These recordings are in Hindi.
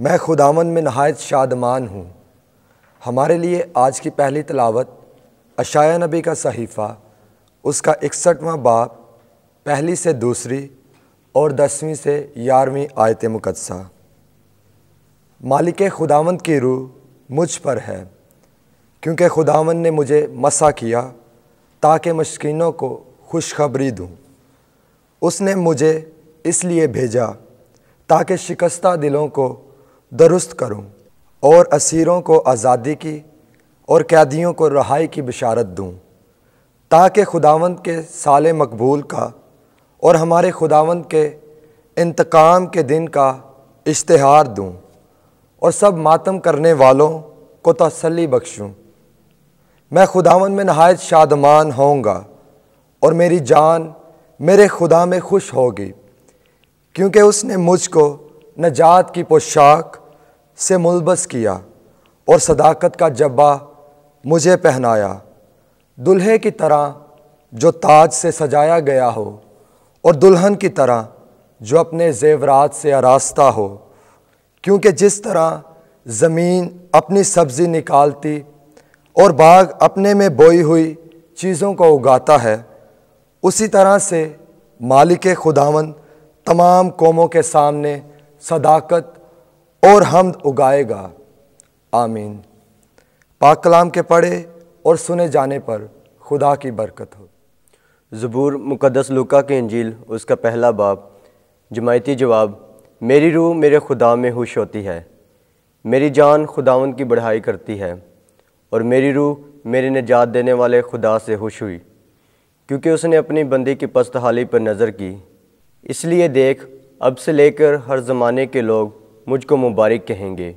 मैं खुदावन में नहायत शादमान हूँ हमारे लिए आज की पहली तलावत अशाया नबी का सहीफ़ा उसका इकसठवां बाप पहली से दूसरी और दसवीं से ग्यारहवीं आयत मुकदसा मालिक खुदावंद की रूह मुझ पर है क्योंकि खुदावन ने मुझे मसा किया ताकि मशकिनों को खुशखबरी दूँ उसने मुझे इसलिए भेजा ताकि शिकस्ता दिलों को दुरुस्त करूँ और असीरों को आज़ादी की और कैदियों को रहाई की बिशारत दूँ ताकि खुदावंद के साल मकबूल का और हमारे खुदावंद के इंतकाम के दिन का इश्तहार दूँ और सब मातम करने वालों को तसली बख्शूँ मैं खुदावंद में नहायत शादमान होऊंगा और मेरी जान मेरे खुदा में खुश होगी क्योंकि उसने मुझको नजात की पोशाक से मुलबस किया और सदाकत का जब्बा मुझे पहनाया दुल्हे की तरह जो ताज से सजाया गया हो और दुल्हन की तरह जो अपने जेवरात से आरास्ता हो क्योंकि जिस तरह ज़मीन अपनी सब्ज़ी निकालती और बाग अपने में बोई हुई चीज़ों को उगाता है उसी तरह से मालिक खुदावन तमाम कौमों के सामने सदाकत और हमद उगाएगा आमीन पाक कलाम के पढ़े और सुने जाने पर खुदा की बरकत हो ज़बूर मुक़दस लुका की अंजील उसका पहला बाब जमायती जवाब मेरी रूह मेरे खुदा में हुश होती है मेरी जान खुदावन की बढ़ाई करती है और मेरी रूह मेरे निजात देने वाले खुदा से खुश हुई क्योंकि उसने अपनी बंदी की पस्तहाली पर नज़र की इसलिए देख अब से लेकर हर ज़माने के लोग मुझको मुबारक कहेंगे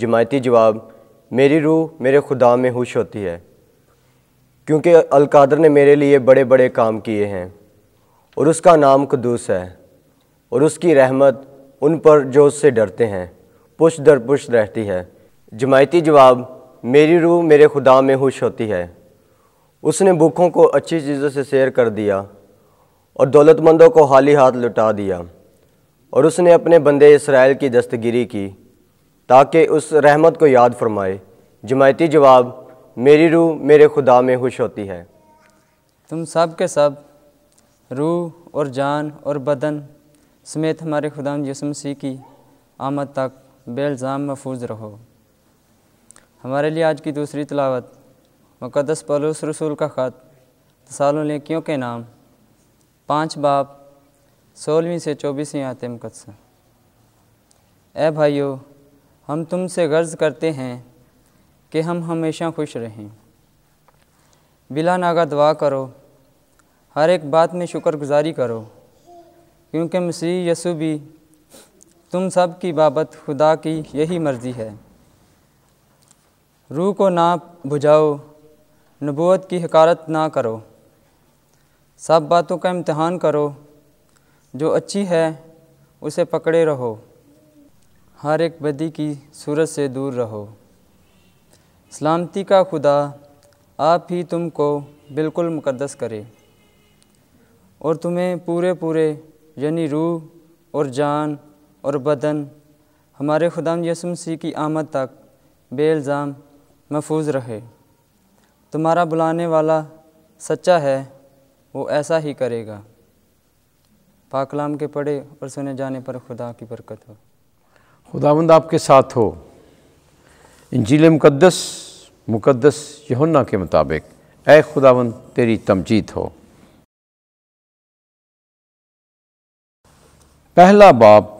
जमायती जवाब मेरी रूह मेरे खुदा में खुश होती है क्योंकि अलकादर ने मेरे लिए बड़े बड़े काम किए हैं और उसका नाम कदूस है और उसकी रहमत उन पर जो उससे डरते हैं पुश दर पुश रहती है जमायती जवाब मेरी रूह मेरे खुदा में खुश होती है उसने भूखों को अच्छी चीज़ों से शेयर कर दिया और दौलतमंदों को हाली हाथ लुटा दिया और उसने अपने बंदे इसराइल की दस्तगिरी की ताकि उस रहमत को याद फरमाए जमायती जवाब मेरी रूह मेरे खुदा में खुश होती है तुम सब के सब रूह और जान और बदन समेत हमारे खुदा जिसम सी की आमद तक बेल्ज़ाम महफूज रहो हमारे लिए आज की दूसरी तलावत मुक़दस पलूस रसूल का ख़त क्यों के नाम पाँच बाप सोलहवीं से चौबीसवीं आते मुकदस ए भाइयों हम तुमसे गर्ज़ करते हैं कि हम हमेशा खुश रहें बिला नागा दुआ करो हर एक बात में शुक्रगुजारी करो क्योंकि मसीह यसु भी तुम सब की बाबत खुदा की यही मर्ज़ी है रूह को ना बुझाओ नबूत की हकारत ना करो सब बातों का इम्तहान करो जो अच्छी है उसे पकड़े रहो हर एक बदी की सूरत से दूर रहो सलामती का खुदा आप ही तुमको बिल्कुल मुकद्दस करे और तुम्हें पूरे पूरे यानी रूह और जान और बदन हमारे खुदाम यसुम सी की आमद तक बेल्ज़ाम महफूज रहे तुम्हारा बुलाने वाला सच्चा है वो ऐसा ही करेगा पाकलाम के पढ़े और सुने जाने पर खुदा की बरकत हो खुदावंद आपके साथ हो इंजील मुकदस मुकदस यहुन्ना के मुताबिक ए खुदावंद तेरी तमजीद हो पहला बाब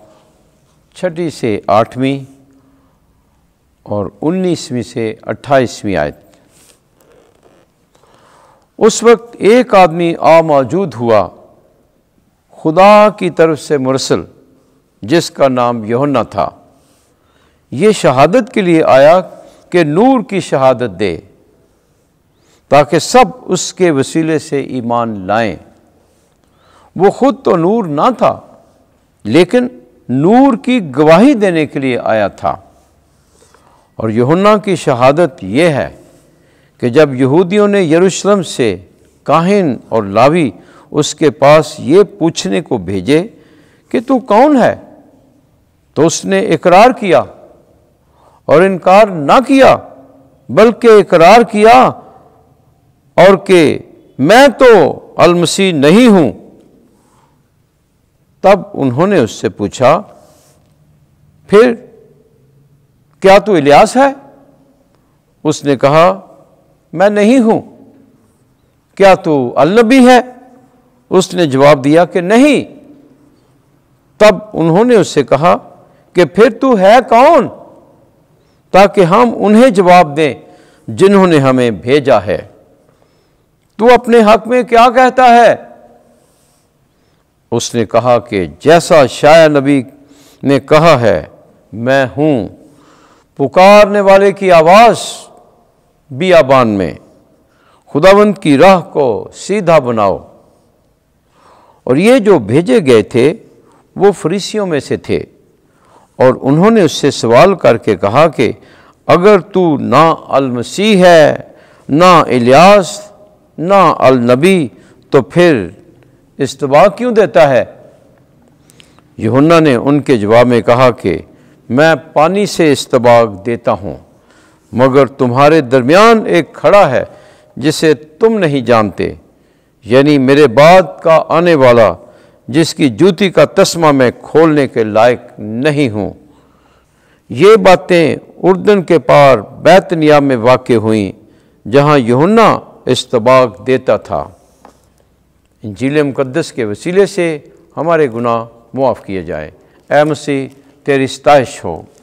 छठी से आठवीं और उन्नीसवीं से अट्ठाईसवीं आयत उस वक्त एक आदमी आ मौजूद हुआ खुदा की तरफ से मुरसल जिसका नाम योना था ये शहादत के लिए आया कि नूर की शहादत दे ताकि सब उसके वसीले से ईमान लाएं वो ख़ुद तो नूर ना था लेकिन नूर की गवाही देने के लिए आया था और यहुन्ना की शहादत ये है कि जब यहूदियों ने यरूशलेम से काहिन और लावी उसके पास ये पूछने को भेजे कि तू कौन है तो उसने इकरार किया और इनकार ना किया बल्कि इकरार किया और के मैं तो अलमसी नहीं हूं तब उन्होंने उससे पूछा फिर क्या तू इलियास है उसने कहा मैं नहीं हूं क्या तू अलनबी है उसने जवाब दिया कि नहीं तब उन्होंने उससे कहा कि फिर तू है कौन ताकि हम उन्हें जवाब दें जिन्होंने हमें भेजा है तू अपने हक में क्या कहता है उसने कहा कि जैसा शाया नबी ने कहा है मैं हूं पुकारने वाले की आवाज़ बियाबान में खुदावंत की राह को सीधा बनाओ और ये जो भेजे गए थे वो फरीसियों में से थे और उन्होंने उससे सवाल करके कहा कि अगर तू ना मसीह है ना इलियास ना अलनबी तो फिर इस्तवा क्यों देता है यहुन्ना ने उनके जवाब में कहा कि मैं पानी से इस्तबाक देता हूँ मगर तुम्हारे दरमियान एक खड़ा है जिसे तुम नहीं जानते यानी मेरे बाद का आने वाला जिसकी जूती का तस्मा मैं खोलने के लायक नहीं हूँ ये बातें उर्दन के पार बैतनिया में वाक़ हुई जहाँ यहुन्ना इस्तबाक देता था जिले मुकदस के वसीले से हमारे गुनाह मुआफ़ किए जाए ए मसीह तेरी स्ताइश हो